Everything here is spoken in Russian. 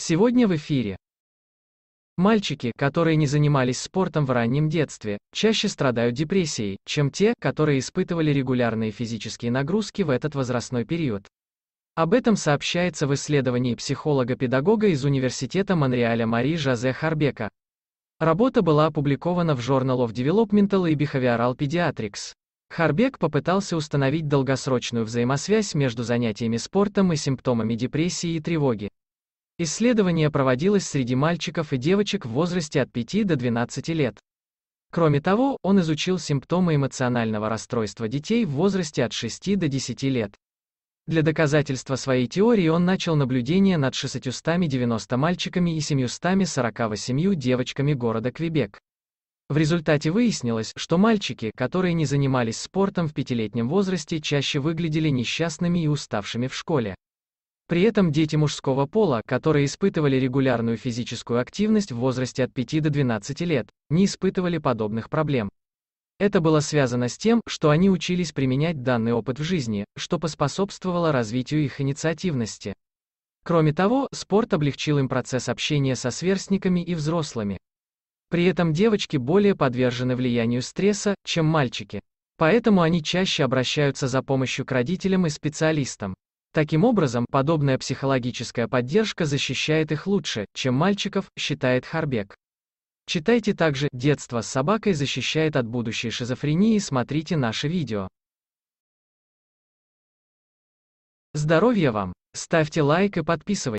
Сегодня в эфире. Мальчики, которые не занимались спортом в раннем детстве, чаще страдают депрессией, чем те, которые испытывали регулярные физические нагрузки в этот возрастной период. Об этом сообщается в исследовании психолога-педагога из Университета Монреаля Мари Жозе Харбека. Работа была опубликована в Journal of Developmental и Behavioral Pediatrics. Харбек попытался установить долгосрочную взаимосвязь между занятиями спортом и симптомами депрессии и тревоги. Исследование проводилось среди мальчиков и девочек в возрасте от 5 до 12 лет. Кроме того, он изучил симптомы эмоционального расстройства детей в возрасте от 6 до 10 лет. Для доказательства своей теории он начал наблюдение над 690 мальчиками и 748 девочками города Квебек. В результате выяснилось, что мальчики, которые не занимались спортом в пятилетнем возрасте, чаще выглядели несчастными и уставшими в школе. При этом дети мужского пола, которые испытывали регулярную физическую активность в возрасте от 5 до 12 лет, не испытывали подобных проблем. Это было связано с тем, что они учились применять данный опыт в жизни, что поспособствовало развитию их инициативности. Кроме того, спорт облегчил им процесс общения со сверстниками и взрослыми. При этом девочки более подвержены влиянию стресса, чем мальчики. Поэтому они чаще обращаются за помощью к родителям и специалистам. Таким образом, подобная психологическая поддержка защищает их лучше, чем мальчиков, считает Харбек. Читайте также «Детство с собакой защищает от будущей шизофрении» смотрите наше видео. Здоровья вам! Ставьте лайк и подписывайтесь.